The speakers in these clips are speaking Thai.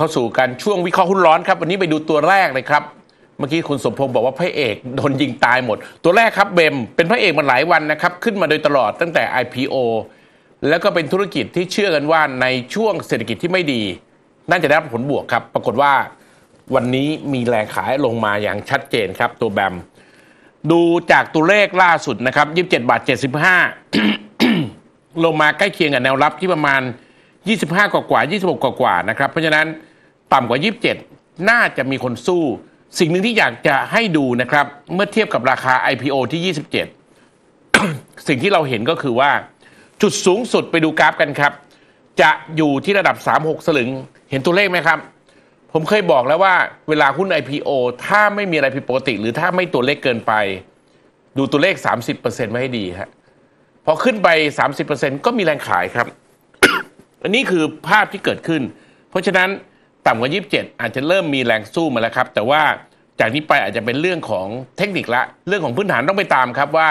เข้าสู่การช่วงวิเคราะห์หุ้นร้อนครับ วันนี้ไปดูตัวแรกเลยครับเมื่อกี้คุณสมพงศ์บอกว่าพระเอกโดนยิงตายหมด ตัวแรกครับเบมเป็นพระเอกมาหลายวันนะครับ ขึ้นมาโดยตลอดตั้งแต่ IPO แล้วก็เป็นธุรกิจที่เชื่อกันว่าในช่วงเศรษฐกิจที่ไม่ดี น่าจะได้รับผลบวกครับ ปรากฏว่าวันนี้มีแรงขายลงมาอย่างชัดเจนครับตัวแบมดูจากตัวเลขล่าสุดนะครับ27บาท75 ลงมาใกล้เคียงกับแนวรับที่ประมาณ 25กว่ากว่า26 กว่ากว่านะครับเพราะฉะนั้นต่ำกว่า 27 น่าจะมีคนสู้ สิ่งหนึ่งที่อยากจะให้ดูนะครับเมื่อเทียบกับราคา IPO ที่ 27 สิ่งที่เราเห็นก็คือว่า จุดสูงสุดไปดูกราฟกันครับ จะอยู่ที่ระดับ 36 สลึง เห็นตัวเลขไหมครับ ผมเคยบอกแล้วว่าเวลาหุ้น IPO ถ้าไม่มีอะไรผิดปกติ หรือถ้าไม่ตัวเลขเกินไป ดูตัวเลข 30%ไว้ให้ดีับพอขึ้นไป 30%ก็มีแรงขายครับ อันนี้คือภาพที่เกิดขึ้น เพราะฉะนั้นต่ำกว่า27อาจจะเริ่มมีแรงสู้มาแล้วครับ แต่ว่าจากนี้ไปอาจจะเป็นเรื่องของเทคนิคละเรื่องของพื้นฐานต้องไปตามครับว่า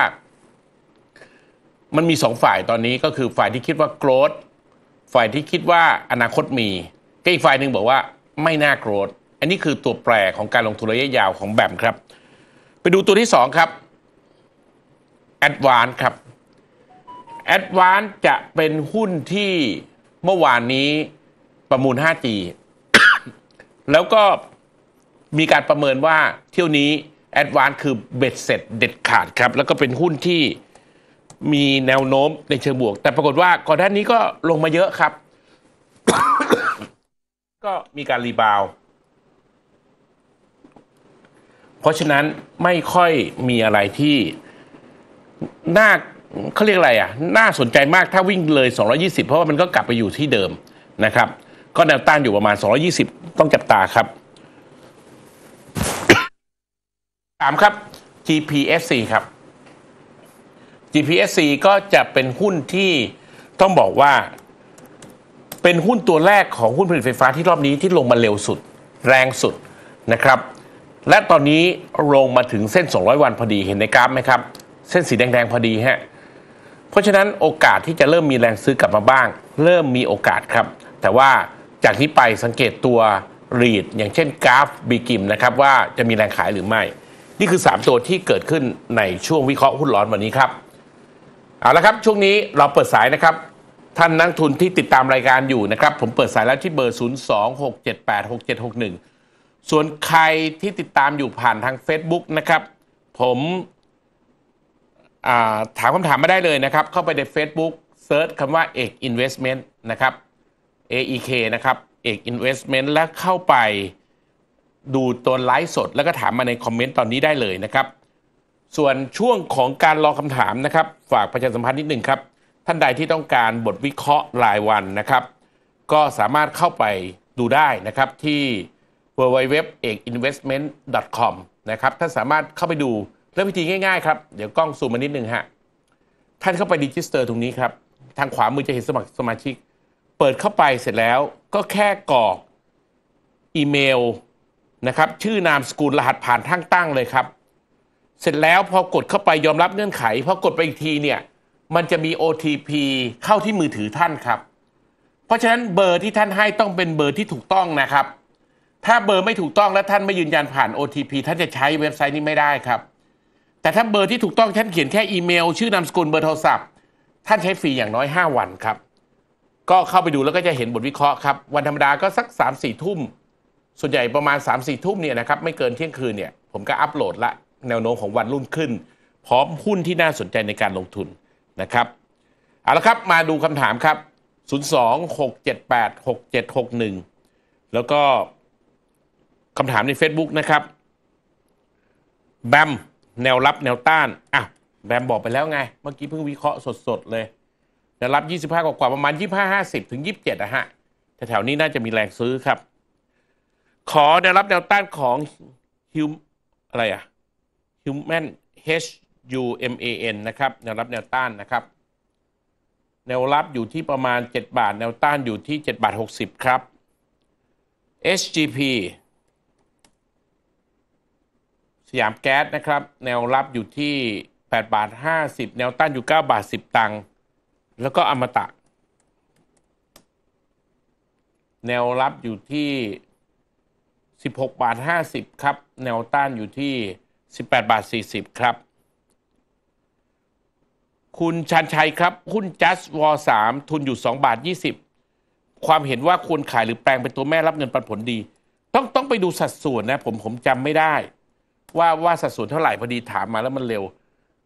มันมีสองฝ่ายตอนนี้ก็คือฝ่ายที่คิดว่าโกรธฝ่ายที่คิดว่าอนาคตมีก็อีกฝ่ายหนึ่งบอกว่าไม่น่าโกรธอันนี้คือตัวแปรของการลงทุนระยะยาวของแบมครับ ไปดูตัวที่สองครับแอดวานครับแอดวานจะเป็นหุ้นที่เมื่อวานนี้ประมูล 5G แล้วก็มีการประเมินว่าเที่ยวนี้แอดวานคือเบ็ดเสร็จเด็ดขาดครับ แล้วก็เป็นหุ้นที่มีแนวโน้มในเชิงบวก แต่ปรากฏว่าก่อนหน้านี้ก็ลงมาเยอะครับ ก็มีการรีบาวเพราะฉะนั้นไม่ค่อยมีอะไรที่น่าเขาเรียกอะไรอ่ะ น่าสนใจมากถ้าวิ่งเลย 220 เพราะว่ามันก็กลับไปอยู่ที่เดิมนะครับ ก็แนวต้านอยู่ประมาณ 220ต้องจับตาครับสามครับ GPSC ครับ GPSC ก็จะเป็นหุ้นที่ต้องบอกว่า เป็นหุ้นตัวแรกของหุ้นผลิตไฟฟ้าที่รอบนี้ที่ลงมาเร็วสุดแรงสุดนะครับ และตอนนี้ลงมาถึงเส้น 200 วัน พอดีเห็นในกราฟไหมครับเส้นสีแดงๆพอดีฮะเพราะฉะนั้นโอกาสที่จะเริ่มมีแรงซื้อกลับมาบ้าง เริ่มมีโอกาสครับ แต่ว่าจากที่ไปสังเกตตัวรีดอย่างเช่นกราฟบีกิมนะครับ ว่าจะมีแรงขายหรือไม่ นี่คือ 3 ตัวที่เกิดขึ้นในช่วงวิเคราะห์หุ้นร้อน วันนี้ครับเอาละครับช่วงนี้เราเปิดสายนะครับ ท่านนักทุนที่ติดตามรายการอยู่นะครับ ผมเปิดสายแล้วที่เบอร์ 026786761 ส่วนใครที่ติดตามอยู่ผ่านทาง Facebook นะครับ ผมถามคำถามมาได้เลยนะครับ เข้าไปใน Facebook เซิร์ชคำว่าเอกอินเวสเมนต์นะครับ AEK นะครับเอกอินเวสเมนต์และเข้าไปดูตัวไลฟ์สด แล้วก็ถามมาในคอมเมนต์ตอนนี้ได้เลยนะครับส่วนช่วงของการรอคำถามนะครับฝากประชาสัมพันธ์นิดหนึ่งครับท่านใดที่ต้องการบทวิเคราะห์รายวันนะครับก็สามารถเข้าไปดูได้นะครับที่ www เอก investment com นะครับท่านสามารถเข้าไปดูและวิธีง่ายๆครับเดี๋ยวกล้องซูมมานิดหนึ่งฮะท่านเข้าไปดีจิสเตอร์ตรงนี้ครับทางขวามือจะเห็นสมัครสมาชิกเปิดเข้าไปเสร็จแล้วก็แค่กรอกอีเมลนะครับ ชื่อนามสกุลรหัสผ่านทั้งตั้งเลยครับ เสร็จแล้วพอกดเข้าไปยอมรับเงื่อนไขพอกดไปอีกทีเนี่ยมันจะมี OTP เข้าที่มือถือท่านครับ เพราะฉะนั้นเบอร์ที่ท่านให้ต้องเป็นเบอร์ที่ถูกต้องนะครับ ถ้าเบอร์ไม่ถูกต้องและท่านไม่ยืนยันผ่าน OTP ท่านจะใช้เว็บไซต์นี้ไม่ได้ครับแต่ถ้าเบอร์ที่ถูกต้องท่านเขียนแค่อีเมลชื่อนามสกุลเบอร์โทรศัพท์ท่านใช้ฟรีอย่างน้อย 5 วันครับก็เข้าไปดูแล้วก็จะเห็นบทวิเคราะห์ครับวันธรรมดาก็สัก3ามสี่ทุ่ม ส่วนใหญ่ประมาณ3ามสี่ทุ่มเนี่ยนะครับไม่เกินเที่ยงคืนเนี่ยผมก็อัปโหลดละแนวโน้มของวันรุ่นขึ้น พร้อมหุ้นที่น่าสนใจในการลงทุนนะครับเอาละครับมาดูคำถามครับ 026786761 แล้วก็คำถามใน Facebook นะครับแบมแนวรับแนวต้านอ่ะแบมบอกไปแล้วไง เมื่อกี้เพิ่งวิเคราะห์สดๆเลยแนวรับ 25 กว่ากว่าประมาณ25 50ถึง 27นะฮะ แถวๆนี้น่าจะมีแรงซื้อครับ ขอแนวรับแนวต้านของฮิวอะไรอะ Human H U M A N นะครับแนวรับแนวต้านนะครับ แนวรับอยู่ที่ประมาณ 7 บาท แนวต้านอยู่ที่ 7 บาท 60 ครับ SGP สยามแก๊สนะครับ แนวรับอยู่ที่ 8 บาท50แนวต้านอยู่ 9 บาท 10ตังค์แล้วก็อมตะ แนวรับอยู่ที่ 16 บาท 50 ครับ แนวต้านอยู่ที่ 18 บาท 40 ครับ คุณชันชัยครับหุ้นจัสวอสามทุนอยู่ 2 บาท 20 ความเห็นว่าควรขายหรือแปลงเป็นตัวแม่รับเงินปันผลดี ต้องต้องไปดูสัดส่วนนะผมผมจำไม่ได้ ว่าว่าสัดส่วนเท่าไหร่พอดีถามมาแล้วมันเร็ว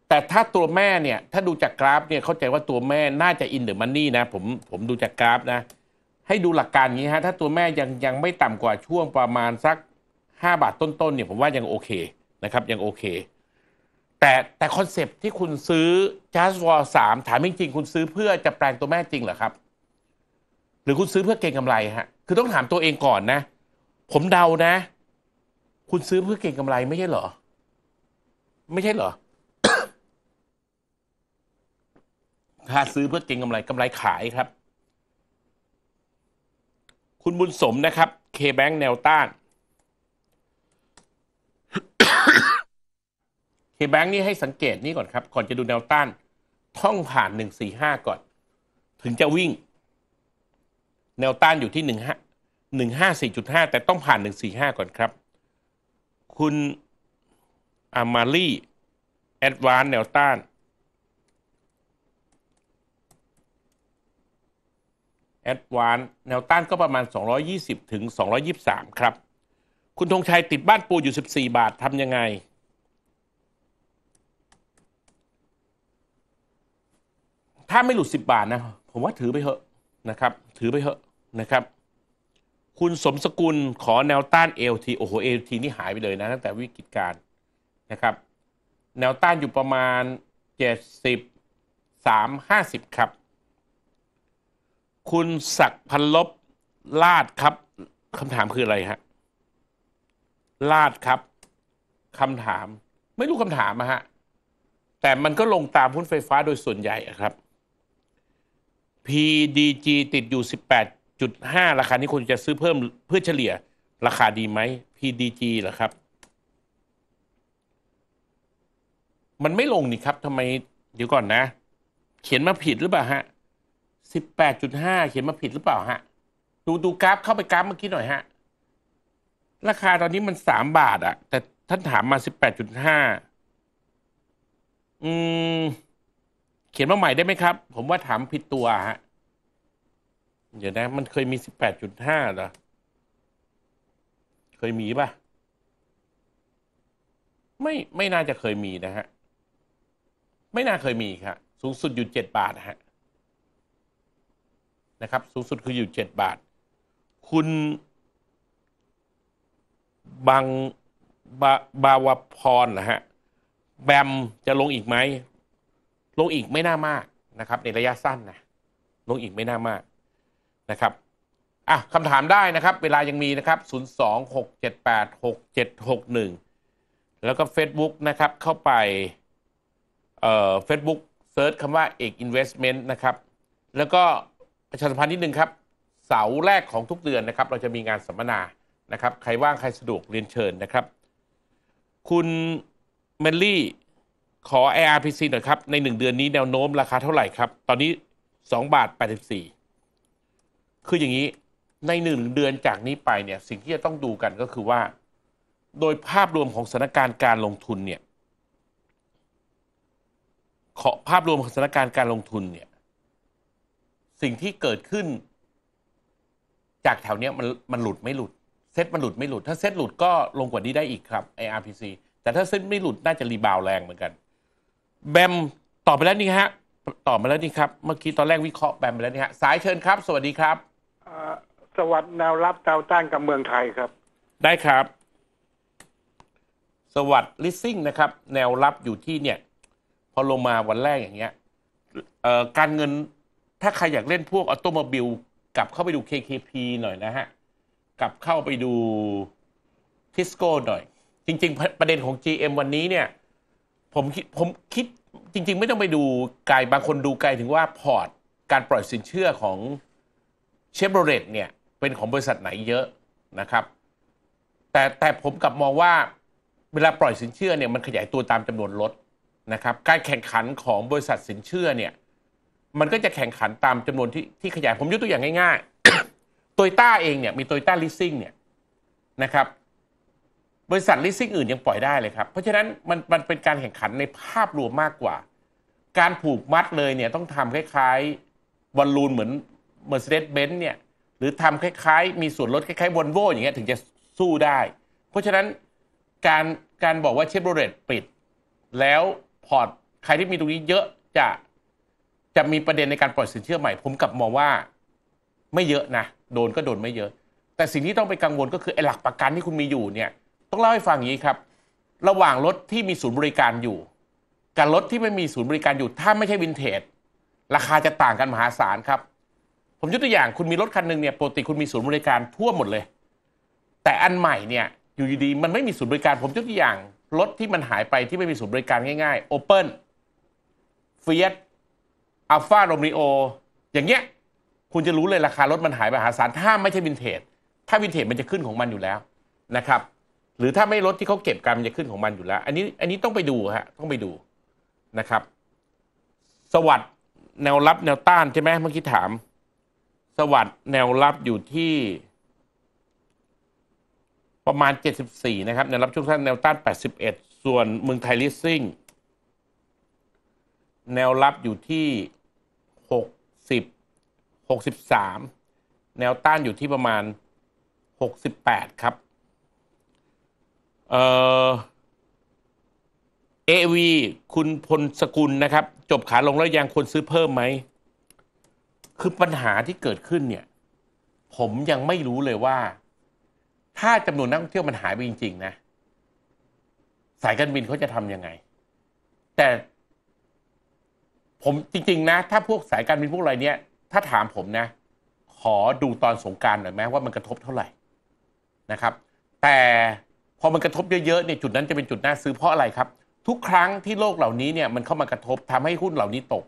แต่ถ้าตัวแม่เนี่ย ถ้าดูจากกราฟเนี่ยเข้าใจว่าตัวแม่น่าจะอินเดอร์มันนี่นะ ผมผมดูจากกราฟนะ ให้ดูหลักการนี้ฮะ ถ้าตัวแม่ยังยังไม่ต่ำกว่าช่วงประมาณสัก5บาทต้นๆเนี่ย ผมว่ายังโอเคนะครับ ยังโอเค แต่แต่คอนเซปที่คุณซื้อจัสวอลสามถามจริงๆคุณซื้อเพื่อจะแปลงตัวแม่จริงเหรอครับ หรือคุณซื้อเพื่อเก็งกำไรฮะ คือต้องถามตัวเองก่อนนะ ผมเดานะ คุณซื้อเพื่อเก็งกำไรไม่ใช่เหรอ ไม่ใช่เหรอค่าซื้อเพื่อเก็งกำไรกำไรขายครับ คุณบุญสมนะครับแบงค์แนวต้านแบงค์นี่ให้สังเกตนี่ก่อนครับ ก่อนจะดูแนวต้าน ท่องผ่านหนึ่งสี่ห้าก่อน ถึงจะวิ่ง แนวต้านอยู่ที่หนึ่งห้าหนึ่งห้าสี่จุดห้าแต่ต้องผ่านหนึ่งสี่ห้าก่อนครับ คุณอามารีแอดวานแนวต้านแอดวานแนวต้านก็ประมาณ 220 ถึง 223 ครับ คุณธงชัยติดบ้านปูอยู่ 14 บาททำยังไง ถ้าไม่หลุด 10 บาทนะ ผมว่าถือไปเถอะนะครับ ถือไปเถอะนะครับ คุณสมสกุลขอแนวต้าน LT โอ้โห LT นี่หายไปเลยนะ ตั้งแต่วิกฤตการนะครับ แนวต้านอยู่ประมาณ 70 350 ครับคุณศักพันลบลาดครับ คำถามคืออะไรฮะลาดครับ คำถาม ไม่รู้คำถามอะฮะแต่มันก็ลงตามหุ้นไฟฟ้าโดยส่วนใหญ่ครับ PDG ติดอยู่ 18.5 ราคา นี้คุณจะซื้อเพิ่มเพื่อเฉลี่ยราคาดีไหม PDG เหรอครับ มันไม่ลงนี่ครับทำไมเดี๋ยวก่อนนะ เขียนมาผิดหรือเปล่าฮะสิบแปดจุดห้าเขียนมาผิดหรือเปล่าฮะ ดูดูกราฟเข้าไปกราฟเมื่อกี้หน่อยฮะ ราคาตอนนี้มันสามบาทอะแต่ท่านถามมาสิบแปดจุดห้าอืมเขียนมาใหม่ได้ไหมครับ ผมว่าถามผิดตัวฮะเดี๋ยวนะ มันเคยมีสิบแปดจุดห้าเหรอ เคยมีปะไม่ไม่น่าจะเคยมีนะฮะ ไม่น่าเคยมีครับสูงสุดอยู่เจ็ดบาทฮะนะครับสูงสุดคืออยู่ 7 บาท คุณบางบาบาวพร นะฮะแบม จะลงอีกไหมลง อีกไม่น่ามากนะครับ ในระยะสั้นนะลงอีกไม่ น่า มากนะครับ อ่ะคำถามได้นะครับ เวลายังมีนะครับ026786761 แล้วก็ Facebook นะครับเข้าไปเอ่อ Facebook เซิร์ชคำว่า เอกอินเวสเมนต์นะครับ แล้วก็ประชาสัมพันธ์นิดนึงครับ เสาร์แรกของทุกเดือนนะครับ เราจะมีงานสัมมนานะครับใครว่าง ใครสะดวกเรียนเชิญนะครับ คุณเมลลี่ ขอ ARPC หน่อยครับ ในหนึ่งเดือนนี้แนวโน้ม ราคาเท่าไหร่ครับ ตอนนี้สองบาทแปดสิบสี่คืออย่างนี้ในหนึ่งเดือนจากนี้ไปเนี่ยสิ่งที่จะต้องดูกันก็คือว่า โดยภาพรวมของสถานการณ์การลงทุนเนี่ยขอภาพรวมของสถานการณ์การลงทุนเนี่ยสิ่งที่เกิดขึ้น จากแถวเนี้ย มันมันหลุดไม่หลุดเซตมันหลุดไม่หลุดถ้าเซตหลุดก็ลงกว่านี้ได้อีกครับไอ RPC แต่ถ้าเซตไม่หลุดน่าจะรีบาวแรงเหมือนกันแบมตอบไปแล้วนี่ฮะตอบมาแล้วนี่ครับเมื่อกี้ตอนแรกวิเคราะห์แบมไปแล้วนี่ฮะสายเชิญครับ สวัสดีครับ สวัสดีแนวรับแนวต้านกับเมืองไทยครับ ได้ครับ สวัสดีลิสซิ่งนะครับแนวรับอยู่ที่เนี่ยพอลงมาวันแรกอย่างเงี้ยการเงินถ้าใครอยากเล่นพวกออโตโมบิล กลับเข้าไปดู KKP หน่อยนะฮะ กลับเข้าไปดูทิสโก้หน่อย จริง ๆประเด็นของ GM วันนี้เนี่ยผมคิดผมคิดจริง ๆ ไม่ต้องไปดูไกลบางคนดูไกลถึงว่าพอร์ต การปล่อยสินเชื่อของเชฟโรเลตเนี่ยเป็นของบริษัทไหนเยอะนะครับ แต่แต่ผมกลับมองว่า เวลาปล่อยสินเชื่อเนี่ยมันขยายตัวตามจำนวนรถนะครับการแข่งขันของบริษัทสินเชื่อเนี่ยมันก็จะแข่งขันตามจำนวนที่ที่ขยายผมยกตัวอย่างง่ายๆ โตยต้าเองเนี่ยมีโตยต้าลิสซิ่งเนี่ยนะครับ บริษัทลิสซิ่งอื่นยังปล่อยได้เลยครับ เพราะฉะนั้นมันมันเป็นการแข่งขันในภาพรวมมากกว่า การผูกมัดเลยเนี่ยต้องทำคล้ายๆวอลลูนเหมือน Mercedes-Benz เนี่ยหรือทำคล้ายๆ มีส่วนลดคล้ายๆวอลโวอย่างเงี้ยถึงจะสู้ได้ เพราะฉะนั้นการการบอกว่าเชฟโรเลตปิด แล้วพอร์ตใครที่มีตรงนี้เยอะจะจะมีประเด็นในการปล่อยสินเชื่อใหม่ ผมกลับมองว่าไม่เยอะนะโดนก็โดนไม่เยอะ แต่สิ่งที่ต้องไปกังวลก็คือไอ้หลักประกันที่คุณมีอยู่เนี่ยต้องเล่าให้ฟังอย่างนี้ครับ ระหว่างรถที่มีศูนย์บริการอยู่กับรถที่ไม่มีศูนย์บริการอยู่ถ้าไม่ใช่วินเทจราคาจะต่างกันมหาศาลครับ ผมยกตัวอย่างคุณมีรถคันหนึ่งเนี่ยปกติคุณมีศูนย์บริการทั่วหมดเลย แต่อันใหม่เนี่ยอยู่ดีๆมันไม่มีศูนย์บริการ ผมยกตัวอย่างรถที่มันหายไปที่ไม่มีศูนย์บริการง่ายๆ Open f i a t อัลฟาโรมิโออย่างเงี้ยคุณจะรู้เลยราคารถมันหายมหาศาลถ้าไม่ใช่วินเทจถ้าวินเทจมันจะขึ้นของมันอยู่แล้วนะครับ หรือถ้าไม่รถที่เขาเก็บกันมันจะขึ้นของมันอยู่แล้ว อันนี้อันนี้ต้องไปดูฮะต้องไปดูนะครับ สวัสดแนวรับ แนวต้านใช่ไหมเมื่อกี้ถาม สวัสดแนวรับอยู่ที่ ประมาณ74นะครับ แนวรับช่วงสั้นแนวต้าน81ส่วนเมืองไทยลิสซิ่งแนวรับอยู่ที่สิบหกสิบสาม แนวต้านอยู่ที่ประมาณ หกสิบแปดครับ เอเอวีคุณพลสกุลนะครับ จบขาลงแล้วยังควรซื้อเพิ่มไหม คือปัญหาที่เกิดขึ้นเนี่ย ผมยังไม่รู้เลยว่า ถ้าจำนวนนักท่องเที่ยวมันหายไปจริงๆนะ สายการบินเขาจะทำยังไง แต่ผมจริงๆนะถ้าพวกสายการบินพวกอะไรเนี่ยถ้าถามผมนะ ขอดูตอนสงการหน่อยไหมว่ามันกระทบเท่าไหร่นะครับ แต่พอมันกระทบเยอะๆเนี่ยจุดนั้นจะเป็นจุดน่าซื้อเพราะอะไรครับ ทุกครั้งที่โลกเหล่านี้เนี่ยมันเข้ามากระทบทำให้หุ้นเหล่านี้ตก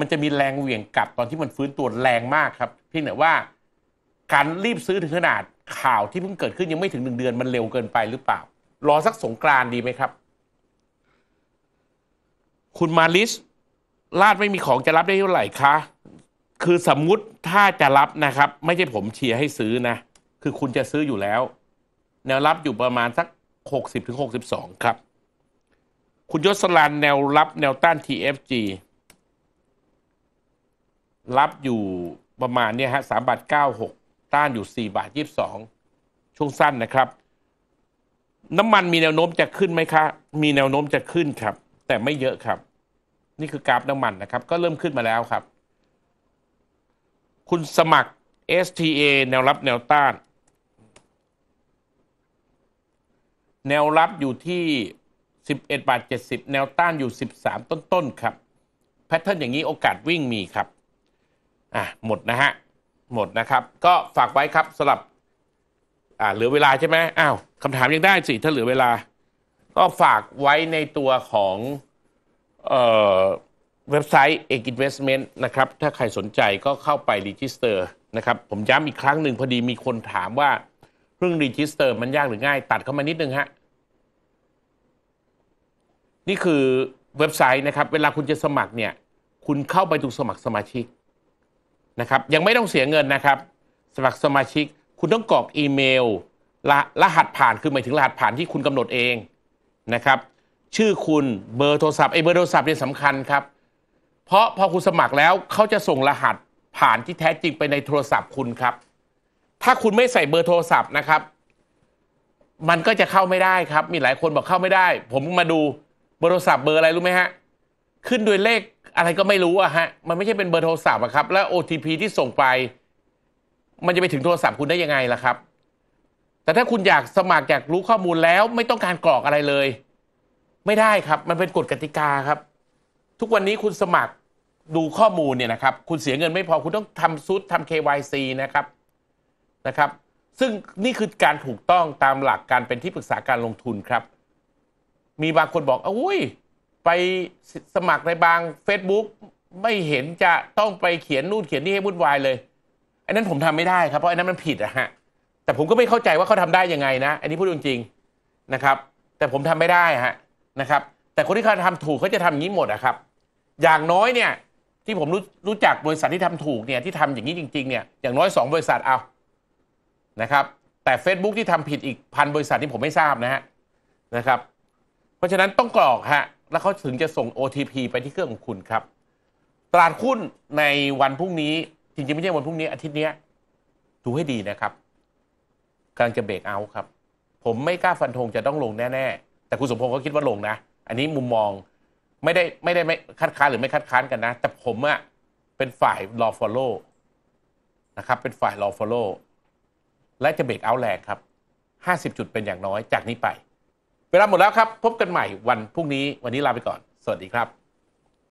มันจะมีแรงเหวี่ยงกลับตอนที่มันฟื้นตัวแรงมากครับเพียงแต่ว่า การรีบซื้อถึงขนาดข่าวที่เพิ่งเกิดขึ้นยังไม่ถึงหนึ่งเดือนมันเร็วเกินไปหรือเปล่า รอสักสงกรานดีไหมครับ คุณมาลิสลาดไม่มีของจะรับได้เท่าไหร่คะคือสมมุติถ้าจะรับนะครับไม่ใช่ผมเชียร์ให้ซื้อนะ คือคุณจะซื้ออยู่แล้ว แนวรับอยู่ประมาณสักหกสิบถึงหกสิบสองครับ คุณยศลันแนวรับแนวต้าน TFG รับอยู่ประมาณเนี่ยฮะสามบาทเก้าหกต้านอยู่สี่บาทยี่สิบสองช่วงสั้นนะครับ น้ำมันมีแนวโน้มจะขึ้นไหมคะมีแนวโน้มจะขึ้นครับ แต่ไม่เยอะครับนี่คือกราฟน้ำมันนะครับ ก็เริ่มขึ้นมาแล้วครับ คุณสมัคร STA แนวรับแนวต้าน แนวรับอยู่ที่ 11บาท70 แนวต้านอยู่ 13 ต้นๆครับ แพทเทิร์นอย่างนี้โอกาสวิ่งมีครับ อ่ะ หมดนะฮะหมดนะครับ ก็ฝากไว้ครับสำหรับอ่าเหลือเวลาใช่ไหมอ้าวคำถามยังได้สิถ้าเหลือเวลา ก็ฝากไว้ในตัวของเว็บไซต์เอกินเวสเมนต์นะครับ ถ้าใครสนใจก็เข้าไปรีจิสเตอร์นะครับผมย้ำอีกครั้งหนึ่งพอดีมีคนถามว่าเรื่องรีจิสเตอร์มันยากหรือง่าย ตัดเข้ามานิดนึงฮะนี่คือเว็บไซต์นะครับ เวลาคุณจะสมัครเนี่ยคุณเข้าไปดูสมัครสมาชิกนะครับ ยังไม่ต้องเสียเงินนะครับ สมัครสมาชิก คุณต้องกรอกอีเมลรรหัสผ่านคือหมายถึงรหัสผ่านที่คุณกำหนดเองนะครับชื่อคุณเบอร์โทรศัพท์ไอ้เบอร์โทรศัพท์เนี่ยสำคัญครับ เพราะพอคุณสมัครแล้วเขาจะส่งรหัสผ่านที่แท้จริงไปในโทรศัพท์คุณครับ ถ้าคุณไม่ใส่เบอร์โทรศัพท์นะครับ มันก็จะเข้าไม่ได้ครับ มีหลายคนบอกเข้าไม่ได้ ผมมาดูเบอร์โทรศัพท์เบอร์อะไรรู้ไหมฮะขึ้นด้วยเลขอะไรก็ไม่รู้อะฮะมันไม่ใช่เป็นเบอร์โทรศัพท์อะครับแล้ว OTP ที่ส่งไป มันจะไปถึงโทรศัพท์คุณได้ยังไงล่ะครับ แต่ถ้าคุณอยากสมัครอยากรู้ข้อมูลแล้วไม่ต้องการกรอกอะไรเลยไม่ได้ครับมันเป็นกฎกติกาครับ ทุกวันนี้คุณสมัครดูข้อมูลเนี่ยนะครับ คุณเสียเงินไม่พอคุณต้องทำซุดทำ KYC นะครับนะครับ ซึ่งนี่คือการถูกต้องตามหลักการเป็นที่ปรึกษาการลงทุนครับ มีบางคนบอกอุ้ย ไปสมัครในบาง Facebook ไม่เห็นจะต้องไปเขียนนู่นเขียนนี่ให้วุ่นวายเลย อันนั้นผมทำไม่ได้ครับเพราะอันนั้นมันผิดอะฮะแต่ผมก็ไม่เข้าใจว่าเขาทำได้ยังไงนะ อันนี้พูดจริงๆนะครับ แต่ผมทำไม่ได้ฮะนะครับแต่คนที่เขาทำถูกเขาจะทำอย่างนี้หมดอะครับอย่างน้อยเนี่ยที่ผมรู้รู้จักบริษัทที่ทำถูกเนี่ยที่ทำอย่างนี้จริงๆเนี่ยอย่างน้อย 2 บริษัทเอานะครับแต่ Facebook ที่ทำผิดอีกพันบริษัทที่ผมไม่ทราบนะฮะนะครับเพราะฉะนั้นต้องกรอกฮะแล้วเขาถึงจะส่ง OTP ไปที่เครื่องของคุณครับตลาดหุ้นในวันพรุ่งนี้จริงๆไม่ใช่วันพรุ่งนี้อาทิตย์นี้ดูให้ดีนะครับกำลังจะเบรกเอาครับ ผมไม่กล้าฟันธงจะต้องลงแน่ๆแต่คุณสมพงศ์เขาคิดว่าลงนะ อันนี้มุมมองไม่ได้ไม่ได้ไม่คัดค้านหรือไม่คัดค้านกันนะ แต่ผมอะเป็นฝ่ายรอฟอลโล่นะครับ เป็นฝ่ายรอฟอลโล่และจะเบรกเอาแรงครับ 50 จุดเป็นอย่างน้อยจากนี้ไป เวลาหมดแล้วครับ พบกันใหม่วันพรุ่งนี้วันนี้ลาไปก่อน สวัสดีครับ